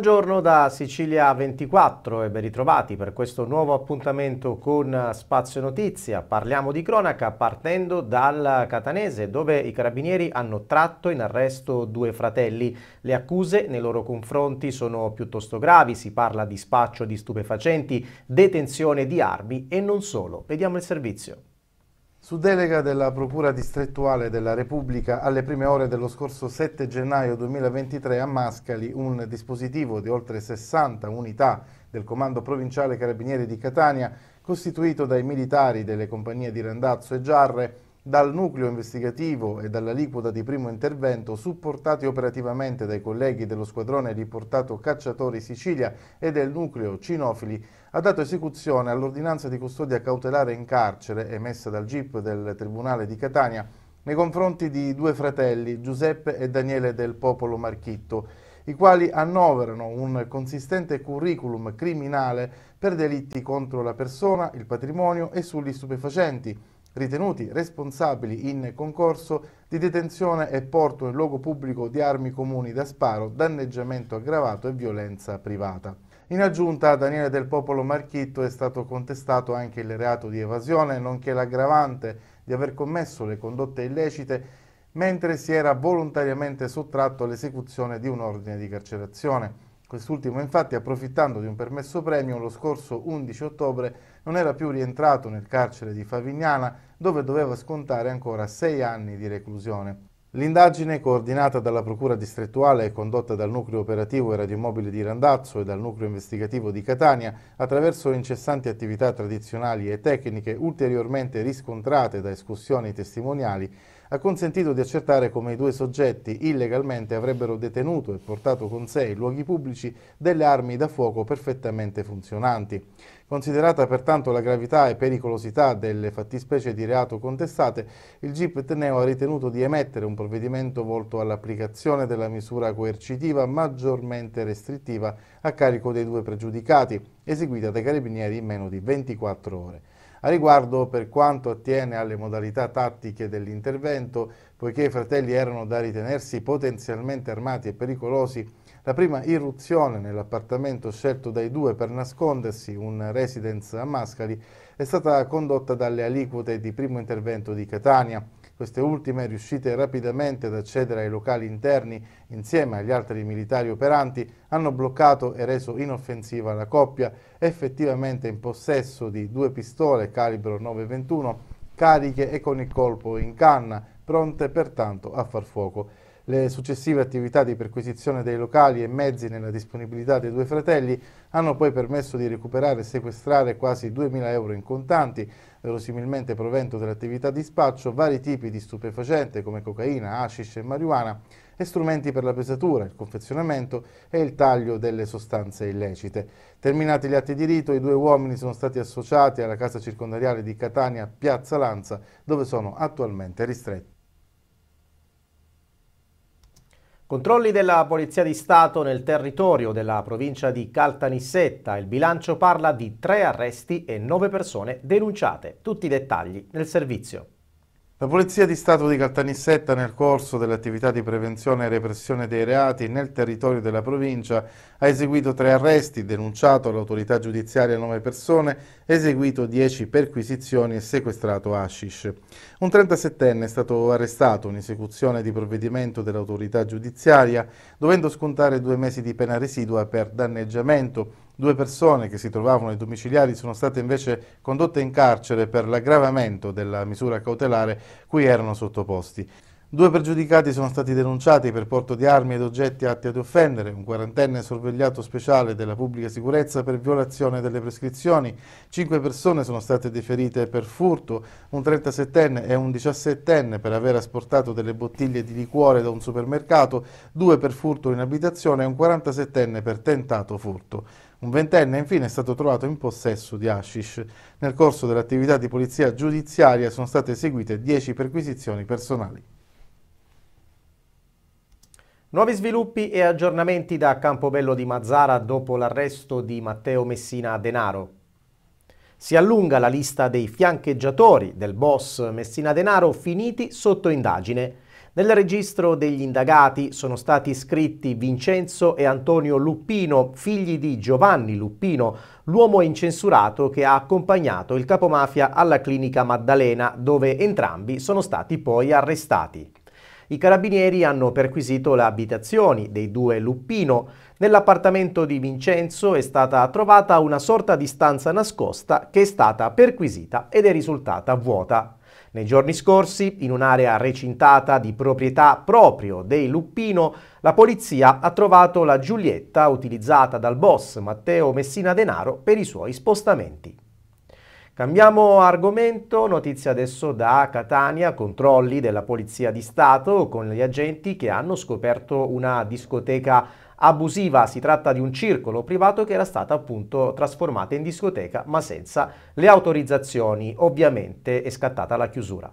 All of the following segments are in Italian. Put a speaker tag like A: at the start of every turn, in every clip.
A: Buongiorno da Sicilia 24 e ben ritrovati per questo nuovo appuntamento con Spazio Notizia. Parliamo di cronaca partendo dal Catanese dove i carabinieri hanno tratto in arresto due fratelli. Le accuse nei loro confronti sono piuttosto gravi, si parla di spaccio di stupefacenti, detenzione di armi e non solo. Vediamo il servizio. Su
B: delega della Procura distrettuale della Repubblica, alle prime ore dello scorso 7 gennaio 2023 a Mascali, un dispositivo di oltre 60 unità del Comando Provinciale Carabinieri di Catania, costituito dai militari delle compagnie di Randazzo e Giarre, dal nucleo investigativo e dall'aliquota di primo intervento, supportati operativamente dai colleghi dello squadrone riportato Cacciatori Sicilia e del nucleo Cinofili, ha dato esecuzione all'ordinanza di custodia cautelare in carcere emessa dal GIP del Tribunale di Catania nei confronti di due fratelli, Giuseppe e Daniele del Popolo Marchitto, i quali annoverano un consistente curriculum criminale per delitti contro la persona, il patrimonio e sugli stupefacenti, ritenuti responsabili in concorso di detenzione e porto in luogo pubblico di armi comuni da sparo, danneggiamento aggravato e violenza privata. In aggiunta a Daniele del Popolo Marchitto è stato contestato anche il reato di evasione, nonché l'aggravante di aver commesso le condotte illecite mentre si era volontariamente sottratto all'esecuzione di un ordine di carcerazione. Quest'ultimo infatti approfittando di un permesso premio lo scorso 11 ottobre non era più rientrato nel carcere di Favignana dove doveva scontare ancora sei anni di reclusione. L'indagine, coordinata dalla Procura distrettuale e condotta dal nucleo operativo e radiomobile di Randazzo e dal nucleo investigativo di Catania, attraverso incessanti attività tradizionali e tecniche ulteriormente riscontrate da escursioni testimoniali, ha consentito di accertare come i due soggetti illegalmente avrebbero detenuto e portato con sé in luoghi pubblici delle armi da fuoco perfettamente funzionanti. Considerata pertanto la gravità e pericolosità delle fattispecie di reato contestate, il GIP Teneo ha ritenuto di emettere un provvedimento volto all'applicazione della misura coercitiva maggiormente restrittiva a carico dei due pregiudicati, eseguita dai carabinieri in meno di 24 ore. A riguardo, per quanto attiene alle modalità tattiche dell'intervento, poiché i fratelli erano da ritenersi potenzialmente armati e pericolosi, la prima irruzione nell'appartamento scelto dai due per nascondersi, un residence a Mascali, è stata condotta dalle aliquote di primo intervento di Catania. Queste ultime, riuscite rapidamente ad accedere ai locali interni insieme agli altri militari operanti, hanno bloccato e reso inoffensiva la coppia, effettivamente in possesso di due pistole calibro 921, cariche e con il colpo in canna, pronte pertanto a far fuoco. Le successive attività di perquisizione dei locali e mezzi nella disponibilità dei due fratelli hanno poi permesso di recuperare e sequestrare quasi 2.000 euro in contanti, verosimilmente provento dell'attività di spaccio, vari tipi di stupefacente come cocaina, hashish e marijuana e strumenti per la pesatura, il confezionamento e il taglio delle sostanze illecite. Terminati gli atti di rito, i due uomini sono stati associati alla casa circondariale di Catania, Piazza Lanza, dove
A: sono attualmente ristretti. Controlli della Polizia di Stato nel territorio della provincia di Caltanissetta. Il bilancio parla di tre arresti e nove persone denunciate. Tutti i dettagli nel servizio.
B: La Polizia di Stato di Caltanissetta nel corso delle attività di prevenzione e repressione dei reati nel territorio della provincia ha eseguito tre arresti, denunciato all'autorità giudiziaria nove persone, eseguito dieci perquisizioni e sequestrato hashish. Un 37enne è stato arrestato in esecuzione di provvedimento dell'autorità giudiziaria dovendo scontare due mesi di pena residua per danneggiamento Due persone che si trovavano ai domiciliari sono state invece condotte in carcere per l'aggravamento della misura cautelare cui erano sottoposti. Due pregiudicati sono stati denunciati per porto di armi ed oggetti atti ad offendere, un quarantenne sorvegliato speciale della pubblica sicurezza per violazione delle prescrizioni, cinque persone sono state deferite per furto, un 37enne e un 17enne per aver asportato delle bottiglie di liquore da un supermercato, due per furto in abitazione e un 47enne per tentato furto. Un ventenne infine è stato trovato in possesso di hashish. Nel corso dell'attività di polizia giudiziaria sono state eseguite 10 perquisizioni personali.
A: Nuovi sviluppi e aggiornamenti da Campobello di Mazzara dopo l'arresto di Matteo Messina Denaro. Si allunga la lista dei fiancheggiatori del boss Messina Denaro finiti sotto indagine. Nel registro degli indagati sono stati scritti Vincenzo e Antonio Luppino, figli di Giovanni Luppino, l'uomo incensurato che ha accompagnato il capomafia alla clinica Maddalena, dove entrambi sono stati poi arrestati. I carabinieri hanno perquisito le abitazioni dei due Luppino. Nell'appartamento di Vincenzo è stata trovata una sorta di stanza nascosta che è stata perquisita ed è risultata vuota. Nei giorni scorsi, in un'area recintata di proprietà proprio dei Luppino, la polizia ha trovato la Giulietta utilizzata dal boss Matteo Messina Denaro per i suoi spostamenti. Cambiamo argomento, notizia adesso da Catania, controlli della Polizia di Stato con gli agenti che hanno scoperto una discoteca abusiva, si tratta di un circolo privato che era stata appunto trasformata in discoteca ma senza le autorizzazioni, ovviamente è scattata la chiusura.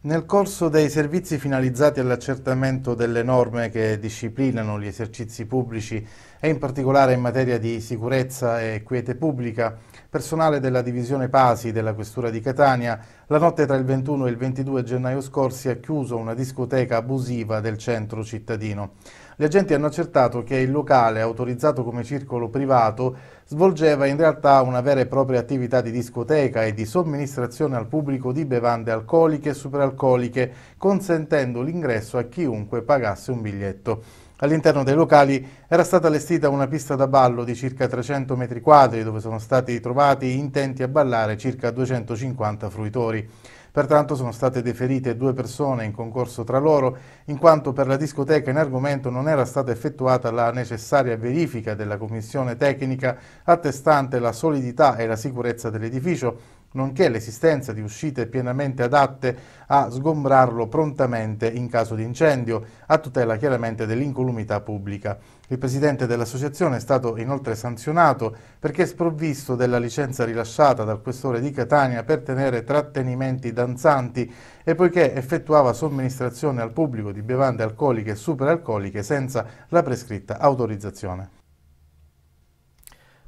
B: Nel corso dei servizi finalizzati all'accertamento delle norme che disciplinano gli esercizi pubblici e in particolare in materia di sicurezza e quiete pubblica, personale della divisione Pasi della Questura di Catania, la notte tra il 21 e il 22 gennaio scorsi ha chiuso una discoteca abusiva del centro cittadino. Gli agenti hanno accertato che il locale, autorizzato come circolo privato, svolgeva in realtà una vera e propria attività di discoteca e di somministrazione al pubblico di bevande alcoliche e superalcoliche, consentendo l'ingresso a chiunque pagasse un biglietto. All'interno dei locali era stata allestita una pista da ballo di circa 300 metri quadri dove sono stati trovati intenti a ballare circa 250 fruitori. Pertanto sono state deferite due persone in concorso tra loro, in quanto per la discoteca in argomento non era stata effettuata la necessaria verifica della commissione tecnica attestante la solidità e la sicurezza dell'edificio, nonché l'esistenza di uscite pienamente adatte a sgombrarlo prontamente in caso di incendio, a tutela chiaramente dell'incolumità pubblica. Il presidente dell'associazione è stato inoltre sanzionato perché sprovvisto della licenza rilasciata dal questore di Catania per tenere trattenimenti danzanti e poiché effettuava somministrazione al pubblico di bevande alcoliche e superalcoliche senza la prescritta autorizzazione.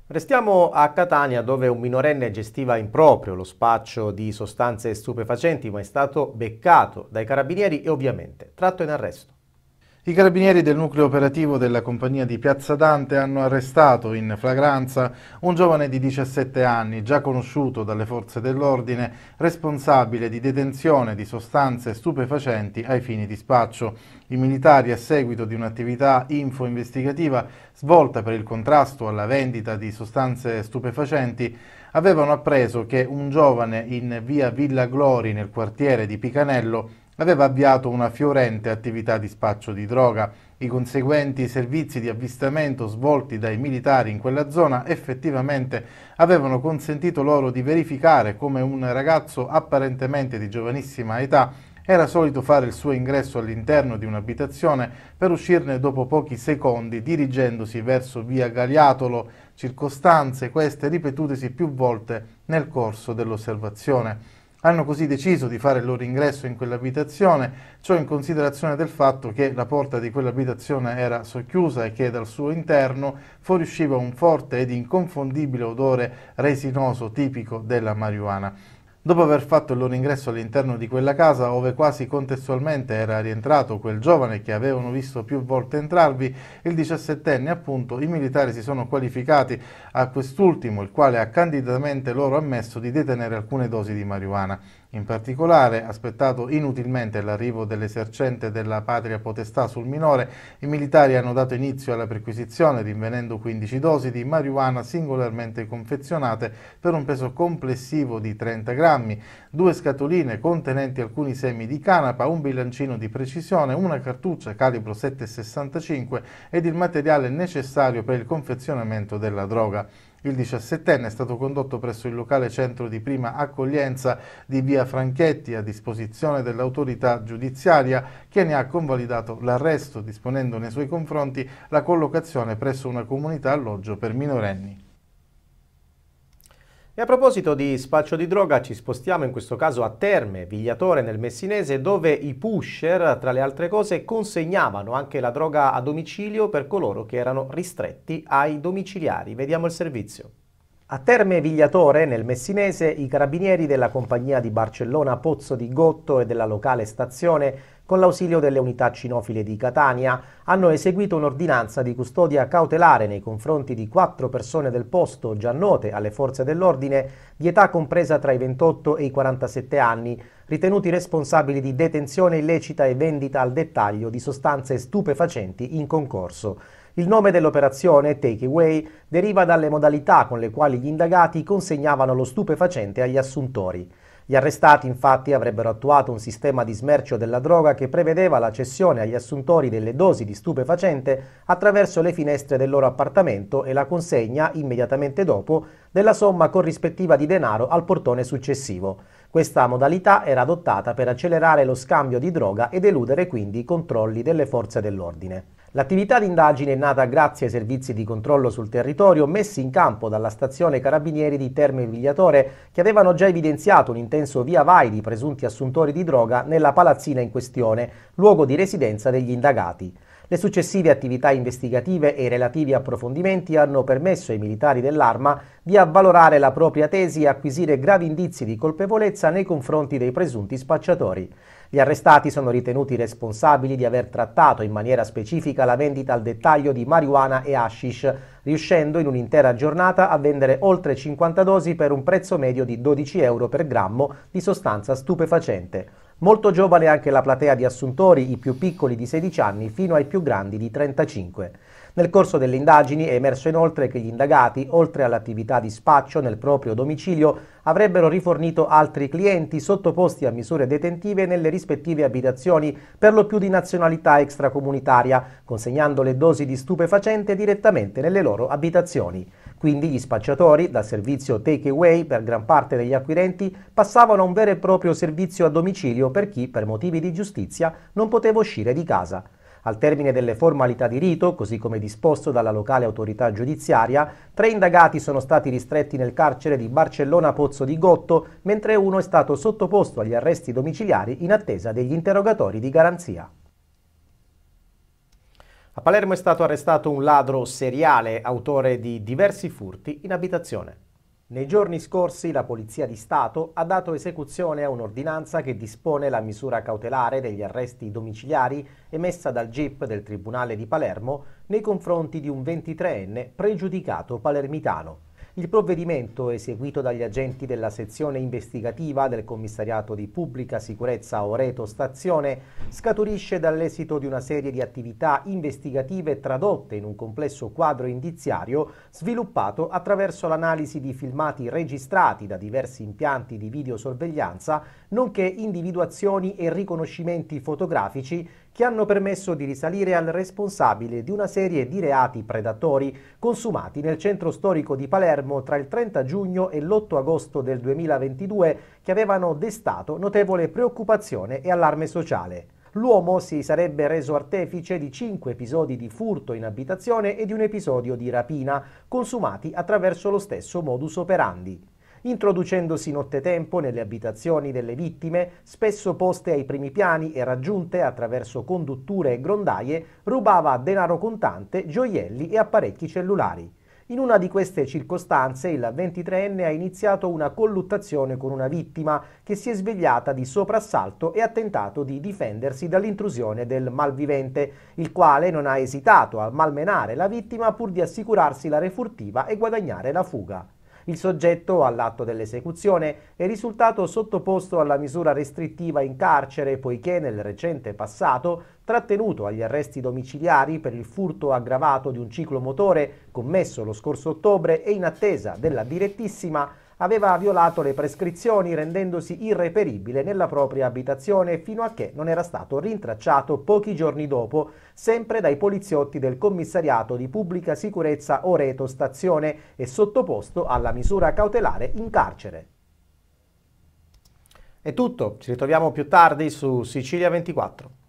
A: Restiamo a Catania dove un minorenne gestiva in proprio lo spaccio di sostanze stupefacenti ma è stato beccato dai carabinieri e ovviamente tratto in arresto.
B: I carabinieri del nucleo operativo della compagnia di Piazza Dante hanno arrestato in flagranza un giovane di 17 anni, già conosciuto dalle forze dell'ordine, responsabile di detenzione di sostanze stupefacenti ai fini di spaccio. I militari, a seguito di un'attività info-investigativa svolta per il contrasto alla vendita di sostanze stupefacenti, avevano appreso che un giovane in via Villa Glori nel quartiere di Picanello aveva avviato una fiorente attività di spaccio di droga. I conseguenti servizi di avvistamento svolti dai militari in quella zona effettivamente avevano consentito loro di verificare come un ragazzo apparentemente di giovanissima età era solito fare il suo ingresso all'interno di un'abitazione per uscirne dopo pochi secondi dirigendosi verso via Galiatolo, circostanze queste ripetutesi più volte nel corso dell'osservazione. Hanno così deciso di fare il loro ingresso in quell'abitazione, ciò in considerazione del fatto che la porta di quell'abitazione era socchiusa e che dal suo interno fuoriusciva un forte ed inconfondibile odore resinoso tipico della marijuana. Dopo aver fatto il loro ingresso all'interno di quella casa, ove quasi contestualmente era rientrato quel giovane che avevano visto più volte entrarvi, il 17enne appunto, i militari si sono qualificati a quest'ultimo, il quale ha candidamente loro ammesso di detenere alcune dosi di marijuana. In particolare, aspettato inutilmente l'arrivo dell'esercente della patria potestà sul minore, i militari hanno dato inizio alla perquisizione rinvenendo 15 dosi di marijuana singolarmente confezionate per un peso complessivo di 30 grammi, due scatoline contenenti alcuni semi di canapa, un bilancino di precisione, una cartuccia calibro 7,65 ed il materiale necessario per il confezionamento della droga. Il 17enne è stato condotto presso il locale centro di prima accoglienza di via Franchetti a disposizione dell'autorità giudiziaria che ne ha convalidato l'arresto disponendo nei suoi confronti la collocazione presso una comunità alloggio per minorenni.
A: E a proposito di spaccio di droga ci spostiamo in questo caso a Terme, Vigliatore nel Messinese, dove i pusher, tra le altre cose, consegnavano anche la droga a domicilio per coloro che erano ristretti ai domiciliari. Vediamo il servizio. A Terme Vigliatore, nel Messinese, i carabinieri della compagnia di Barcellona Pozzo di Gotto e della locale stazione, con l'ausilio delle unità cinofile di Catania, hanno eseguito un'ordinanza di custodia cautelare nei confronti di quattro persone del posto già note alle forze dell'ordine, di età compresa tra i 28 e i 47 anni, ritenuti responsabili di detenzione illecita e vendita al dettaglio di sostanze stupefacenti in concorso. Il nome dell'operazione, Takeaway, deriva dalle modalità con le quali gli indagati consegnavano lo stupefacente agli assuntori. Gli arrestati infatti avrebbero attuato un sistema di smercio della droga che prevedeva la cessione agli assuntori delle dosi di stupefacente attraverso le finestre del loro appartamento e la consegna, immediatamente dopo, della somma corrispettiva di denaro al portone successivo. Questa modalità era adottata per accelerare lo scambio di droga ed eludere quindi i controlli delle forze dell'ordine. L'attività d'indagine è nata grazie ai servizi di controllo sul territorio messi in campo dalla stazione carabinieri di Terme Vigliatore che avevano già evidenziato un intenso via vai di presunti assuntori di droga nella palazzina in questione, luogo di residenza degli indagati. Le successive attività investigative e i relativi approfondimenti hanno permesso ai militari dell'Arma di avvalorare la propria tesi e acquisire gravi indizi di colpevolezza nei confronti dei presunti spacciatori. Gli arrestati sono ritenuti responsabili di aver trattato in maniera specifica la vendita al dettaglio di marijuana e hashish, riuscendo in un'intera giornata a vendere oltre 50 dosi per un prezzo medio di 12 euro per grammo di sostanza stupefacente. Molto giovane anche la platea di assuntori, i più piccoli di 16 anni fino ai più grandi di 35. Nel corso delle indagini è emerso inoltre che gli indagati, oltre all'attività di spaccio nel proprio domicilio, avrebbero rifornito altri clienti sottoposti a misure detentive nelle rispettive abitazioni, per lo più di nazionalità extracomunitaria, consegnando le dosi di stupefacente direttamente nelle loro abitazioni. Quindi gli spacciatori, dal servizio take-away per gran parte degli acquirenti, passavano a un vero e proprio servizio a domicilio per chi, per motivi di giustizia, non poteva uscire di casa. Al termine delle formalità di rito, così come disposto dalla locale autorità giudiziaria, tre indagati sono stati ristretti nel carcere di Barcellona Pozzo di Gotto, mentre uno è stato sottoposto agli arresti domiciliari in attesa degli interrogatori di garanzia. A Palermo è stato arrestato un ladro seriale, autore di diversi furti in abitazione. Nei giorni scorsi la Polizia di Stato ha dato esecuzione a un'ordinanza che dispone la misura cautelare degli arresti domiciliari emessa dal GIP del Tribunale di Palermo nei confronti di un 23enne pregiudicato palermitano. Il provvedimento, eseguito dagli agenti della sezione investigativa del Commissariato di Pubblica Sicurezza Oreto Stazione, scaturisce dall'esito di una serie di attività investigative tradotte in un complesso quadro indiziario sviluppato attraverso l'analisi di filmati registrati da diversi impianti di videosorveglianza, nonché individuazioni e riconoscimenti fotografici che hanno permesso di risalire al responsabile di una serie di reati predatori consumati nel centro storico di Palermo tra il 30 giugno e l'8 agosto del 2022 che avevano destato notevole preoccupazione e allarme sociale. L'uomo si sarebbe reso artefice di cinque episodi di furto in abitazione e di un episodio di rapina, consumati attraverso lo stesso modus operandi introducendosi nottetempo nelle abitazioni delle vittime, spesso poste ai primi piani e raggiunte attraverso condutture e grondaie, rubava denaro contante, gioielli e apparecchi cellulari. In una di queste circostanze il 23enne ha iniziato una colluttazione con una vittima che si è svegliata di soprassalto e ha tentato di difendersi dall'intrusione del malvivente, il quale non ha esitato a malmenare la vittima pur di assicurarsi la refurtiva e guadagnare la fuga il soggetto all'atto dell'esecuzione è risultato sottoposto alla misura restrittiva in carcere poiché nel recente passato trattenuto agli arresti domiciliari per il furto aggravato di un ciclomotore commesso lo scorso ottobre e in attesa della direttissima aveva violato le prescrizioni rendendosi irreperibile nella propria abitazione fino a che non era stato rintracciato pochi giorni dopo, sempre dai poliziotti del commissariato di pubblica sicurezza Oreto Stazione e sottoposto alla misura cautelare in carcere. È tutto, ci ritroviamo più tardi su Sicilia 24.